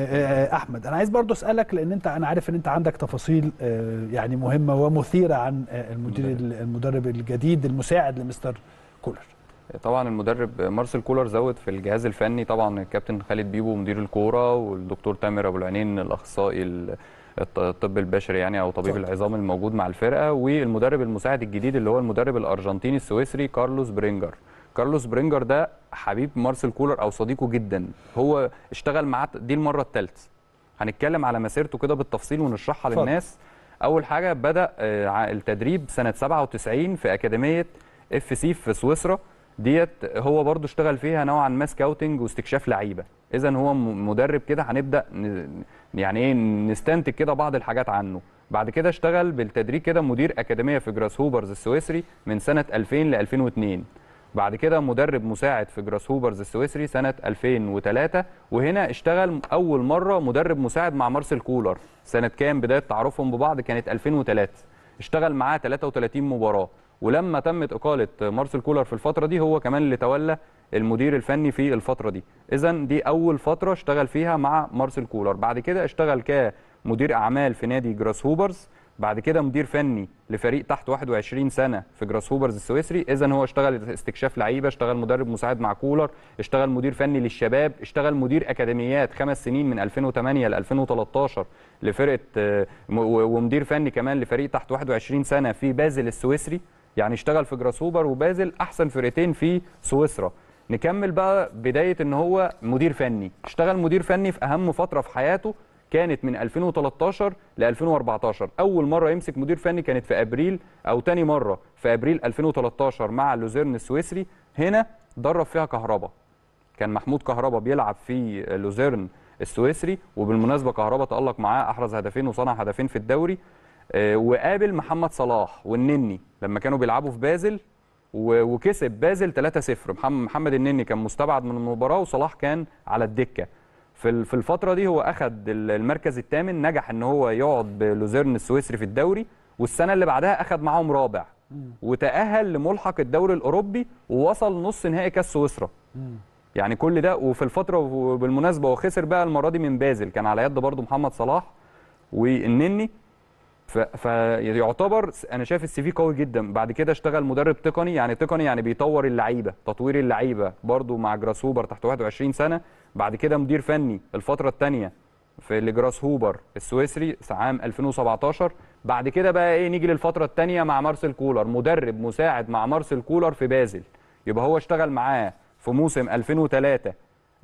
آه، احمد انا عايز برضو اسالك لان انت انا عارف ان انت عندك تفاصيل آه، يعني مهمه ومثيره عن آه، المدير المدرب الجديد المساعد لمستر كولر طبعا المدرب مارسيل كولر زود في الجهاز الفني طبعا الكابتن خالد بيبو مدير الكوره والدكتور تامر ابو العينين الاخصائي الطب البشري يعني او طبيب صحيح. العظام الموجود مع الفرقه والمدرب المساعد الجديد اللي هو المدرب الارجنتيني السويسري كارلوس برينجر كارلوس برينجر ده حبيب مارسيل كولر او صديقه جدا هو اشتغل معاه دي المره الثالثه هنتكلم على مسيرته كده بالتفصيل ونشرحها فضل. للناس اول حاجه بدا آه، التدريب سنه 97 في اكاديميه اف سي في سويسرا ديت هو برضو اشتغل فيها نوعا ما سكاوتنج واستكشاف لعيبه اذا هو مدرب كده هنبدا يعني ايه نستنتج كده بعض الحاجات عنه بعد كده اشتغل بالتدريب كده مدير اكاديميه في جراس هوبرز السويسري من سنه 2000 ل 2002 بعد كده مدرب مساعد في جراس هوبرز السويسري سنه 2003 وهنا اشتغل اول مره مدرب مساعد مع مارسيل كولر سنه كام بدايه تعرفهم ببعض كانت 2003 اشتغل معاه 33 مباراه ولما تمت اقاله مارسيل كولر في الفتره دي هو كمان اللي تولى المدير الفني في الفتره دي اذا دي اول فتره اشتغل فيها مع مارسيل كولر بعد كده اشتغل كمدير اعمال في نادي جراس هوبرز بعد كده مدير فني لفريق تحت 21 سنه في جراس هوبرز السويسري اذا هو اشتغل استكشاف لعيبه اشتغل مدرب مساعد مع كولر اشتغل مدير فني للشباب اشتغل مدير اكاديميات خمس سنين من 2008 ل 2013 لفرقه ومدير فني كمان لفريق تحت 21 سنه في بازل السويسري يعني اشتغل في جراس هوبر وبازل احسن فرقتين في سويسرا نكمل بقى بدايه ان هو مدير فني اشتغل مدير فني في اهم فتره في حياته كانت من 2013 ل 2014 اول مره يمسك مدير فني كانت في ابريل او تاني مره في ابريل 2013 مع لوزيرن السويسري هنا درب فيها كهربا كان محمود كهربا بيلعب في لوزيرن السويسري وبالمناسبه كهربا تالق معاه احرز هدفين وصنع هدفين في الدوري آه، وقابل محمد صلاح والنني لما كانوا بيلعبوا في بازل وكسب بازل 3-0 محمد النني كان مستبعد من المباراه وصلاح كان على الدكه في في الفتره دي هو اخذ المركز الثامن نجح ان هو يقعد بلوزيرن السويسري في الدوري والسنه اللي بعدها اخذ معاهم رابع وتاهل لملحق الدوري الاوروبي ووصل نص نهائي كاس سويسرا يعني كل ده وفي الفتره وبالمناسبه وخسر بقى المره دي من بازل كان على يد برضه محمد صلاح والنني فيعتبر انا شايف السي في قوي جدا بعد كده اشتغل مدرب تقني يعني تقني يعني بيطور اللعيبه تطوير اللعيبه برده مع جراس هوبر تحت 21 سنه بعد كده مدير فني الفتره الثانيه في لجراس هوبر السويسري عام 2017 بعد كده بقى ايه نيجي للفتره الثانيه مع مارسيل كولر مدرب مساعد مع مارسيل كولر في بازل يبقى هو اشتغل معاه في موسم 2003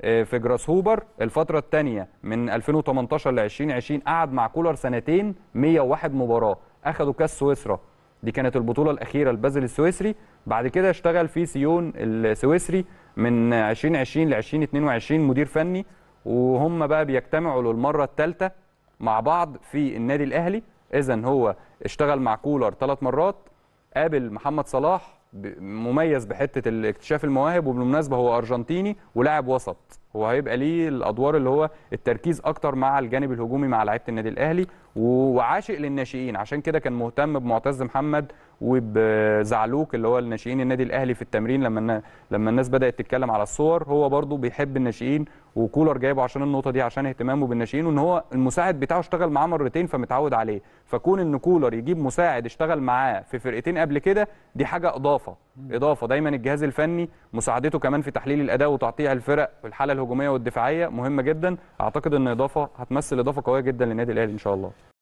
آه، في جراس هوبر الفتره الثانيه من 2018 ل 2020 قعد مع كولر سنتين 101 مباراه اخذوا كاس سويسرا دي كانت البطوله الاخيره البازل السويسري بعد كده اشتغل في سيون السويسري من 2020 ل 2022 مدير فني وهم بقى بيجتمعوا للمره الثالثه مع بعض في النادي الاهلي اذا هو اشتغل مع كولر ثلاث مرات قابل محمد صلاح مميز بحته الاكتشاف المواهب وبالمناسبه هو ارجنتيني ولاعب وسط هو هيبقى ليه الادوار اللي هو التركيز اكتر مع الجانب الهجومي مع لعيبه النادي الاهلي وعاشق للناشئين عشان كده كان مهتم بمعتز محمد وبزعلوك اللي هو الناشئين النادي الاهلي في التمرين لما لما الناس بدات تتكلم على الصور هو برضو بيحب الناشئين وكولر جايبه عشان النقطه دي عشان اهتمامه بالناشئين وان هو المساعد بتاعه اشتغل معاه مرتين فمتعود عليه فكون ان كولر يجيب مساعد اشتغل معاه في فرقتين قبل كده دي حاجه اضافه اضافه دايما الجهاز الفني مساعدته كمان في تحليل الاداء وتعطيع الفرق في الحاله الهجوميه والدفاعيه مهمه جدا اعتقد ان اضافه هتمثل اضافه قويه جدا للنادي الاهلي ان شاء الله